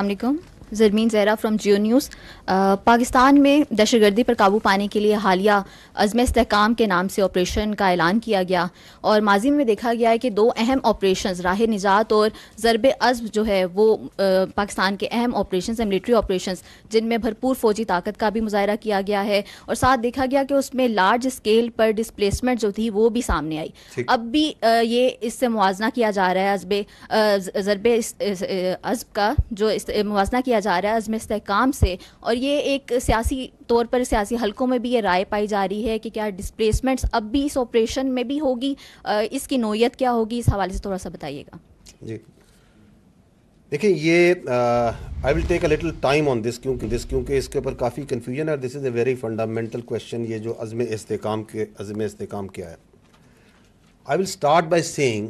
अलकुम Zarmeen Zahra from Geo News Pakistan में दहशतगर्दी पर काबू पाने के लिए हालिया अज़म इसकाम के नाम से ऑपरेशन का ऐलान किया गया और माजी में देखा गया है कि दो अहम ऑपरेशन राह निजात और ज़रब अज़ब जो है वो आ, पाकिस्तान के अहम ऑपरेशन हैं मिलिट्री ऑपरेशन जिनमें भरपूर फ़ौजी ताकत का भी मुजाहरा किया गया है और साथ देखा गया कि उसमें लार्ज स्केल पर डिसप्लेसमेंट जो थी वो भी सामने आई अब भी आ, ये इससे मुवजना किया जा रहा है अजब ज़रब अज़ब का जो मुजना किया किया जा रहा है अज़म इसकाम से और ये एक सियासी तौर पर सियासी हलकों में भी ये राय पाई जा रही है कि क्या डिसप्लेसमेंट्स अब भी इस ऑपरेशन में भी होगी इसकी नोयत क्या होगी इस हवाले से थोड़ा सा बताइएगा जी देखिए ये I will take a little time on this क्योंकि दिस क्योंकि इसके ऊपर काफ़ी कन्फ्यूजन है this is a very fundamental question ये जो अज़म इसकाम के अज़म इसकाम क्या है I will start by saying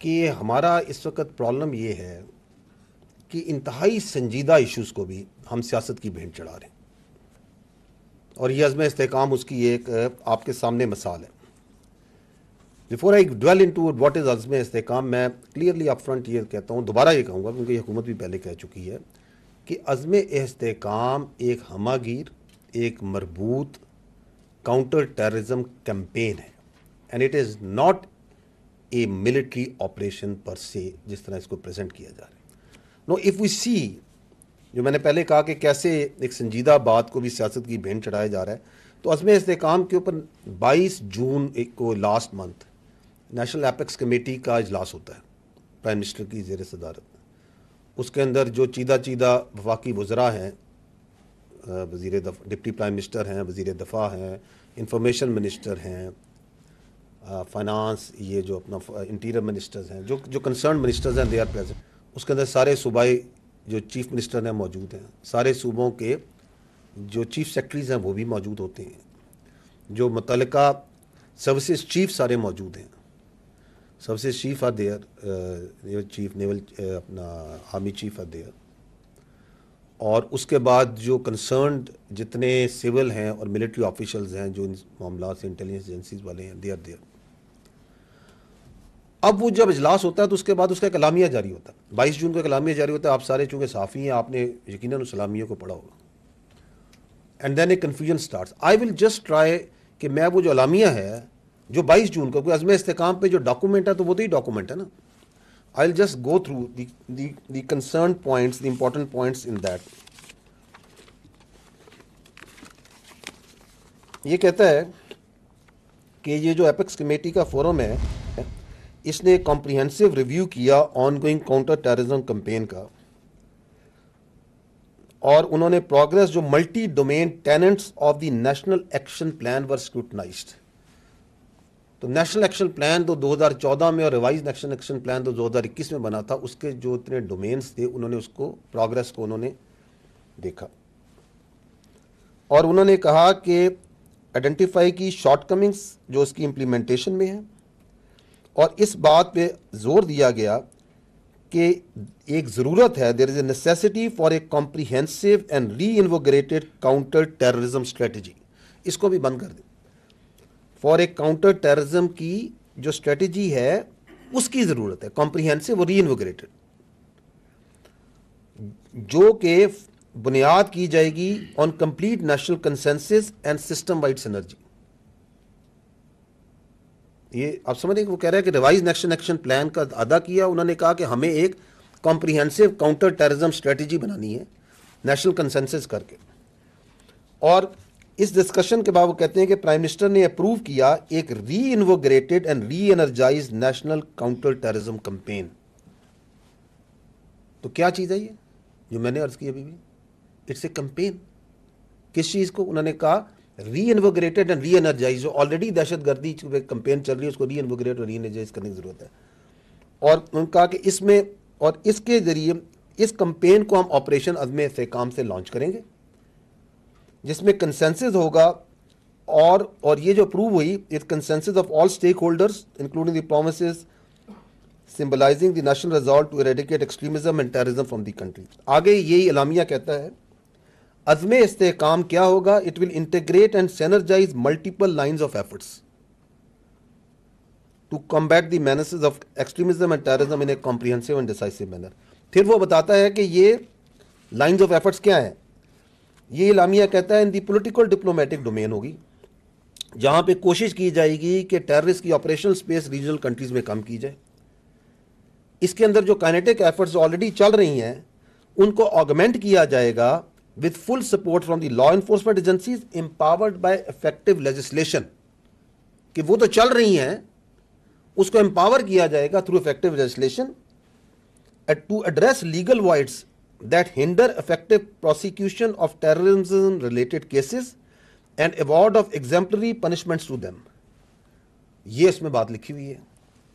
कि हमारा इस वक्त प्रॉब्लम ये है कि इंतहाई संजीदा इश्यूज़ को भी हम सियासत की भेंट चढ़ा रहे हैं और यह अज़म इसकाम उसकी एक आपके सामने मिसाल है before I dwell into what is Azm Istehkam मैं क्लियरली अप फ्रंट ये कहता हूँ दोबारा ये कहूँगा क्योंकि हुकूमत भी पहले कह चुकी है कि अज़म इसकाम एक हमागीर एक मरबूत काउंटर टेररिज्म कैंपेन है and it is not a military operation per se जिस तरह इसको प्रजेंट किया जा रहा है नो इफ़ वी सी जो मैंने पहले कहा कि कैसे एक संजीदा बात को भी सियासत की भेंट चढ़ाया जा रहा है तो अजम इसकाम के ऊपर 22 जून को last month national apex committee का अजलास होता है प्राइम मिनिस्टर की जेर सदारत उसके अंदर जो चीदा चीदा वफाकी वज्रा हैं वज़ी डिप्टी प्राइम मिनिस्टर हैं वज़ी दफ़ा हैं इंफॉर्मेशन मिनिस्टर हैं फाइनेंस ये जो अपना इंटीरियर मिनिस्टर्स हैं जो जो कंसर्न मिनिस्टर्स हैं दे आर प्रेजेंट उसके अंदर सारे सूबाई जो चीफ मिनिस्टर हैं मौजूद हैं सारे सूबों के जो चीफ सेक्रेटरीज हैं वो भी मौजूद होते हैं जो मुतल सर्विसेज चीफ सारे मौजूद हैं service chief are there chief naval अपना आर्मी चीफ आर देयर और उसके बाद जो कंसर्न जितने सिविल हैं और मिलिट्री ऑफिशल्स हैं जो इन मामला से इंटेलिजेंस एजेंसीज वाले हैं दे आर देयर अब वो जब इजलास होता है तो उसके बाद उसका कलामिया जारी होता है बाईस जून का कलामिया जारी होता है आप सारे चूंकि साफ़ी हैं आपने यकीन उस सलामिया को पढ़ा होगा and then a confusion start I will just try कि मैं वो जो अलामिया है जो बाईस जून का कोई अज़म इसकाम पर जो डॉक्यूमेंट है तो वो तो ही डॉक्यूमेंट है ना I will just go through the concern points the important points in that ये कहता है कि ये जो एपेक्स कमेटी का फोरम है इसने कॉम्प्रिहेंसिव रिव्यू किया ऑनगोइंग काउंटर टेररिज्म कंपेन का और उन्होंने प्रोग्रेस जो multi domain tenets of the national action plan were scrutinize तो नेशनल एक्शन प्लान तो 2014 में और रिवाइज नेशनल एक्शन प्लान तो 2021 में बना था उसके जो इतने डोमेन्स थे उन्होंने उसको प्रोग्रेस को उन्होंने देखा और उन्होंने कहा कि आइडेंटिफाई की शॉर्टकमिंग्स जो उसकी इम्प्लीमेंटेशन में है और इस बात पे जोर दिया गया कि एक ज़रूरत है there is a necessity for a comprehensive and re invigorated counter terrorism strategy इसको भी बंद कर दें फॉर ए काउंटर टेररिज्म की जो स्ट्रेटजी है उसकी ज़रूरत है कॉम्प्रीहेंसिव और री इन्वोग्रेटेड जो कि बुनियाद की जाएगी on complete national consensus and system wide synergy ये आप समझ रहे वो कह रहे हैं कि रिवाइज नेक्शन एक्शन प्लान का अदा किया उन्होंने कहा कि हमें एक कॉम्प्रीहेंसिव काउंटर टेररिज्म स्ट्रेटजी बनानी है नेशनल कंसेंसस करके और इस डिस्कशन के बाद वो कहते हैं कि प्राइम मिनिस्टर ने अप्रूव किया एक re invigorated and re energize national counter terrorism campaign तो क्या चीज़ है ये जो मैंने अर्ज की अभी भी इट्स ए कंपेन किस चीज़ को उन्होंने कहा रीइनवोग्रेटेड एंड री एनर्जाइज जो ऑलरेडी दहशत गर्दी कंपेन चल रही है उसको री एनवोग्रेट और री एनर्जाइज करने की ज़रूरत है और उन्होंने कहा कि इसमें और इसके ज़रिए इस कंपेन को हम ऑपरेशन अजम काम से लॉन्च करेंगे जिसमें कंसेंसिस होगा और और ये जो अप्रूव हुई it consensus of all stakeholders including the promise symbolizing the national resolve to eradicate extremism and terrorism from the country आगे यही अलामिया कहता है अजम इस्तेकाम क्या होगा it will integrate and synergize multiple line of efforts to combat the menace of extremism and terrorism in a comprehensive and decisive manner फिर वो बताता है कि ये लाइन्स ऑफ एफर्ट्स क्या हैं ये इलामिया कहता है in the political diplomatic domain होगी जहाँ पे कोशिश की जाएगी कि टेररिस्ट की ऑपरेशन स्पेस रीजनल कंट्रीज़ में कम की जाए इसके अंदर जो काइनेटिक एफर्ट्स ऑलरेडी चल रही हैं उनको ऑगमेंट किया जाएगा with full support from the law enforcement agencies empowered by effective legislation कि वो तो चल रही हैं उसको एम्पावर किया जाएगा through effective legislation to address legal voids that hinder effective prosecution of terrorism related cases and award of exemplary punishments to them ये इसमें बात लिखी हुई है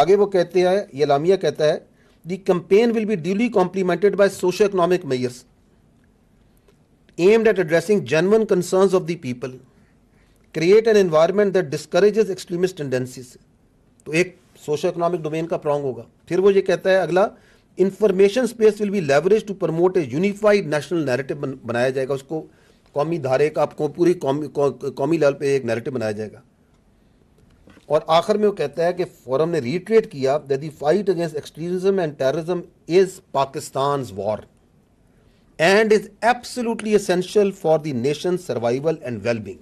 आगे वो कहते हैं ये लामिया कहता है the campaign will be duly complemented by socio economic measures aimed at addressing genuine concerns of the people, create an environment that discourages extremist tendencies. तो एक सोशो इकोनॉमिक डोमेन का प्रॉन्ग होगा फिर वो ये कहता है अगला information space will be leverage to promote a unified national narrative बनाया जाएगा उसको कौमी धारे का आपको पूरी कौमी कौ, कौमी लेवल पे एक नैरेटिव बनाया जाएगा और आखिर में वो कहता है कि फोरम ने रिट्रेट किया that the fight against extremism and terrorism is Pakistan war and is absolutely essential for the nation's survival and well-being.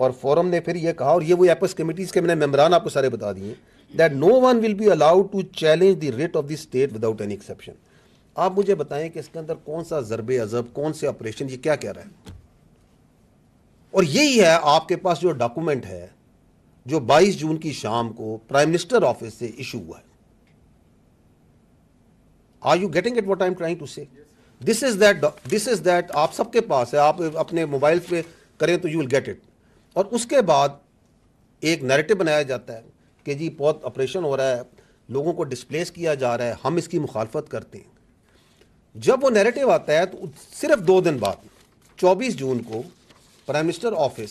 और फोरम ने फिर ये कहा और ये वो एपस कमिटीज़ के मैंने मेम्बरान आपको सारे बता दिए that no one will be allowed to challenge the writ of the state without any exception आप मुझे बताएं कि इसके अंदर कौन सा ज़रब अजब कौन से ऑपरेशन ये क्या कह रहा है और यही है आपके पास जो डॉक्यूमेंट है जो 22 जून की शाम को प्राइम मिनिस्टर ऑफिस से इशू हुआ है are you getting it what I am trying to say this is that this is that आप सबके पास है आप अपने मोबाइल पे करें तो यू विल गेट इट और उसके बाद एक नैरेटिव बनाया जाता है कि जी बहुत ऑपरेशन हो रहा है लोगों को डिस्प्लेस किया जा रहा है हम इसकी मुखालफत करते हैं जब वो नैरेटिव आता है तो सिर्फ दो दिन बाद 24 जून को प्राइम मिनिस्टर ऑफिस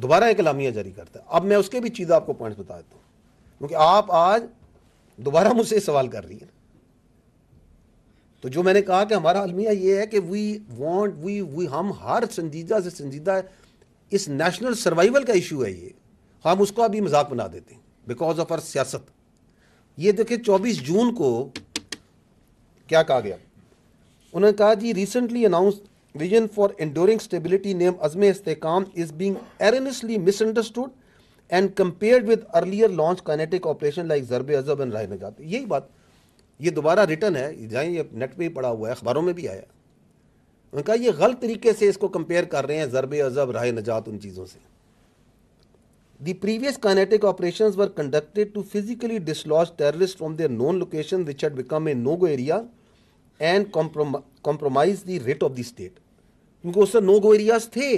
दोबारा एक लामिया जारी करता है अब मैं उसके भी चीज़ आपको पॉइंट्स बता देता हूँ क्योंकि आप आज दोबारा मुझसे सवाल कर रही हैं तो जो मैंने कहा कि हमारा अलमिया ये है कि वी वांट वी वी हम हर संजीदा से संजीदा इस नेशनल सर्वाइवल का इशू है ये हम उसको अभी मजाक बना देते हैं बिकॉज ऑफ आर सियासत ये देखिए 24 जून को क्या कहा गया उन्होंने कहा जी recently announce vision for enduring stability name Azm Istehkam is being earnestly misunderstood and compared with earlier launch kinetic operation like Zarb Azb and राय यही बात ये दोबारा रिटर्न है जाए ये नेट पे ही पड़ा हुआ है अखबारों में भी आया उन्होंने कहा ये गलत तरीके से इसको कंपेयर कर रहे हैं ज़रब अजब राय नजात उन चीज़ों से The previous kinetic operations were conducted to physically dislodge terrorists from their known location, which had become a no-go area, and comprom- compromise the writ of the state. क्योंकि उस नो-गो एरियाज थे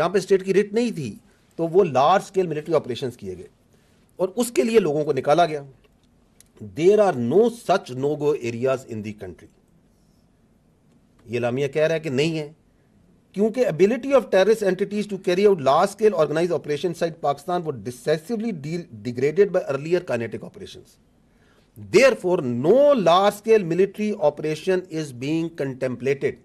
जहाँ पे स्टेट की रिट नहीं थी तो वो लार्ज स्केल मिलिट्री ऑपरेशंस किए गए और उसके लिए लोगों को निकाला गया there are no such no go areas in the country ये लामिया कह रहा है कि नहीं है क्योंकि ability of terrorist entities to carry out large scale organize operation side Pakistan वो decisively degraded by earlier operation therefore no large scale military operation is being contemplated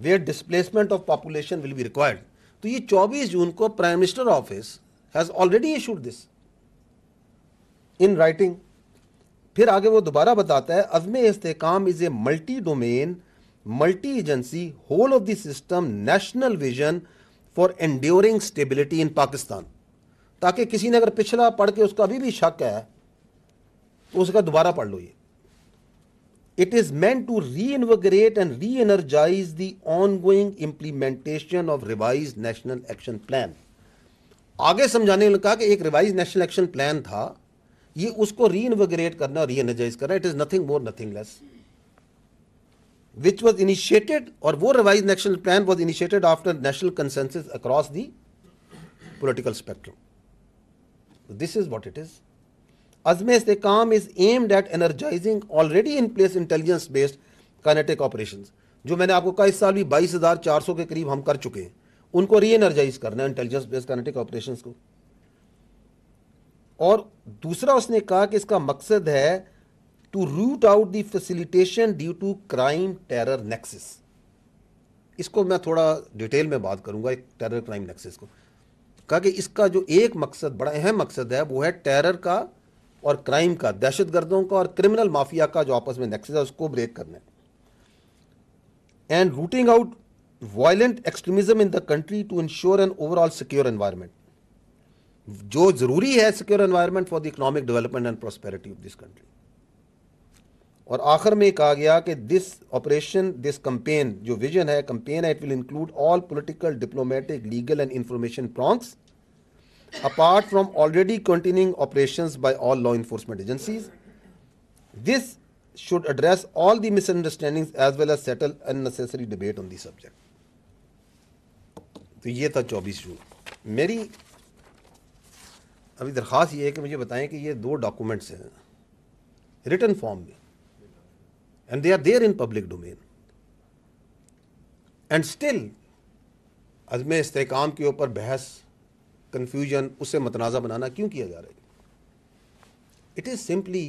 where displacement of population will be required तो ये 24 जून को prime minister office has already issued this in writing फिर आगे वो दोबारा बताता है अजमे इस्तेकाम is a multi domain multi agency whole of the system national vision for enduring stability in Pakistan ताकि किसी ने अगर पिछला पढ़ के उसका अभी भी शक है तो उसका दोबारा पढ़ लो ये it is meant to re invigorate and re energize the ongoing of revise national action plan आगे समझाने लगा कहा कि एक रिवाइज नेशनल एक्शन प्लान था ये उसको री इनवेग्रेट करना री एनर्जाइज करना it is nothing more nothing less which was initiated और वो revise national plan was initiated after national consensus across the political spectrum this is what it is अजमेर काम is aimed at energizing already in place intelligence based kinetic operation जो मैंने आपको कहा इस साल भी बाईस हजार चार सौ के करीब हम कर चुके हैं उनको री एनर्जाइज करना है इंटेलिजेंस बेस्ड कनेटिक ऑपरेशन को और दूसरा उसने कहा कि इसका मकसद है to root out the facilitation due to crime terror nexus इसको मैं थोड़ा डिटेल में बात करूंगा एक टेरर क्राइम नेक्सिस को कहा कि इसका जो एक मकसद बड़ा अहम मकसद है वो है टेरर का और क्राइम का दहशत गर्दों का और क्रिमिनल माफिया का जो आपस में नेक्सिस है उसको ब्रेक करना है and rooting out violent extremism in the country to ensure an overall secure environment जो जरूरी है secure environment for the economic development and prosperity of this country और आखिर में कहा गया कि दिस ऑपरेशन दिस कंपेन जो विजन है campaign it will include all political diplomatic legal and information prongs apart from already continuing operation by all law enforcement agencies this should address all the understanding as well as settle unnecessary debate on the subject तो ये था चौबीस जून मेरी अभी दरख्वास्त ये है कि मुझे बताएं कि ये दो डॉक्यूमेंट्स हैं रिटर्न फॉर्म में and they are there in public domain and still Azm इसकाम के ऊपर बहस कन्फ्यूजन उसे मतनाज़ा बनाना क्यों किया जा रहा है it is simply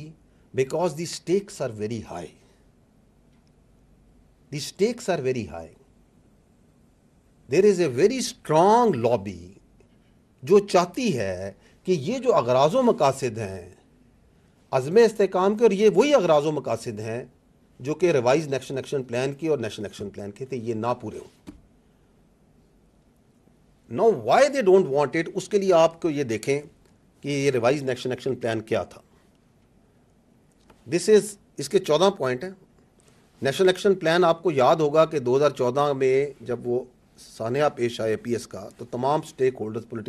because the stakes are very high the stakes are very high there is a very strong lobby जो चाहती है कि ये जो अगराज मकासद हैं अज़म इसकाम के और ये वही अगराज मकासद हैं जो कि रिवाइज नेशनल एक्शन प्लान के और नेशनल एक्शन प्लान के थे ये ना पूरे हों no why they don't want it उसके लिए आपको ये देखें कि ये रिवाइज नेक्शन एक्शन प्लान क्या था दिस इज़ इसके चौदह पॉइंट हैं नेशनल एक्शन प्लान आपको याद होगा कि 2014 में जब वो सानिया पेश आए पी एस का तो तमाम स्टेक होल्डर्स पोलिटिक